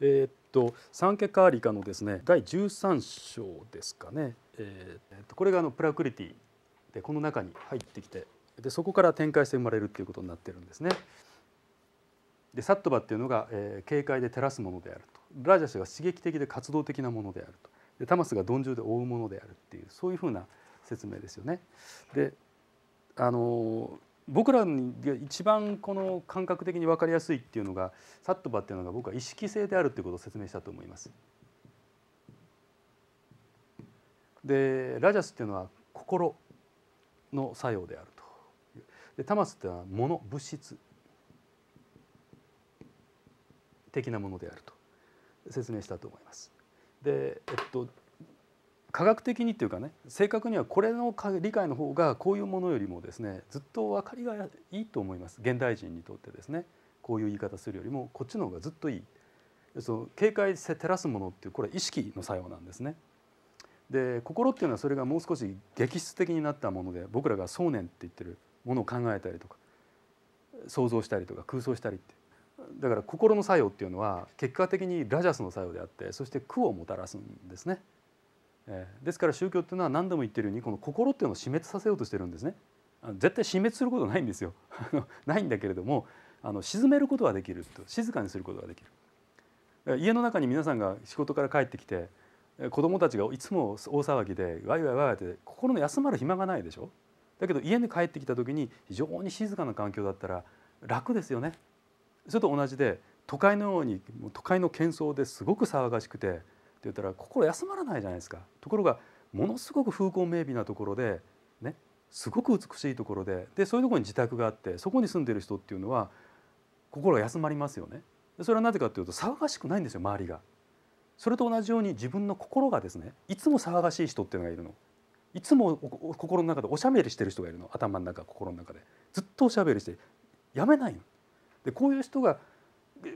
えー、っと三化カーリカのですね第13章ですかね、えー、っとこれがあのプラクリティでこの中に入ってきてでそこから展開して生まれるっていうことになってるんですね。でサットバっていうのが、えー、軽快で照らすものであるとラージャシが刺激的で活動的なものであるとでタマスが鈍重で覆うものであるっていうそういうふうな説明ですよね。であのー僕らに一番この感覚的に分かりやすいっていうのがサットバっていうのが僕は意識性であるということを説明したと思います。でラジャスっていうのは心の作用であるとでタマスっていうのは物物質的なものであると説明したと思います。で、えっと、科学的にというかね正確にはこれの理解の方がこういうものよりもですねずっと分かりがいいと思います現代人にとってですねこういう言い方するよりもこっちの方がずっといいその警戒せ照らすものっていうこれは意識の作用なんですね。で心っていうのはそれがもう少し激質的になったもので僕らが想念って言ってるものを考えたりとか想像したりとか空想したりってだから心の作用っていうのは結果的にラジャスの作用であってそして苦をもたらすんですね。えですから宗教っていうのは何度も言ってるようにこの心っていうのを死滅させようとしてるんですね絶対死滅することないんですよ ないんだけれどもあの沈めることができると静かにすることができる家の中に皆さんが仕事から帰ってきて子供たちがいつも大騒ぎでワイワイワイワイって心の休まる暇がないでしょだけど家に帰ってきた時に非常に静かな環境だったら楽ですよねそれと同じで都会のように都会の喧騒ですごく騒がしくて言ったら心休まらないじゃないですかところがものすごく風光明媚なところで、ね、すごく美しいところででそういうところに自宅があってそこに住んでる人っていうのは心休まりますよね。それはなぜかというと騒がしくないんですよ周りが。それと同じように自分の心がですねいつも騒がしい人っていうのがいるの。いつも心の中でおしゃべりしてる人がいるの頭の中心の中でずっとおしゃべりしてやめないの。でこういう人が、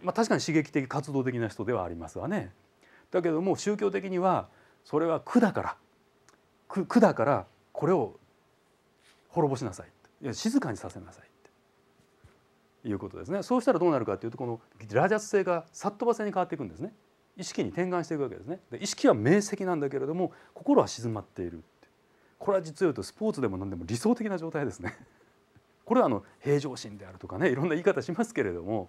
まあ、確かに刺激的活動的な人ではありますわね。だけども宗教的にはそれは苦だから苦だからこれを滅ぼしなさいいや静かにさせなさいっていうことですねそうしたらどうなるかというとこのラジャス性がさっとば性に変わっていくんですね意識に転換していくわけですねで意識は明晰なんだけれども心は静まっているこれは実を言うとスポーツでも何でも理想的な状態ですねこれはあの平常心であるとかねいろんな言い方しますけれども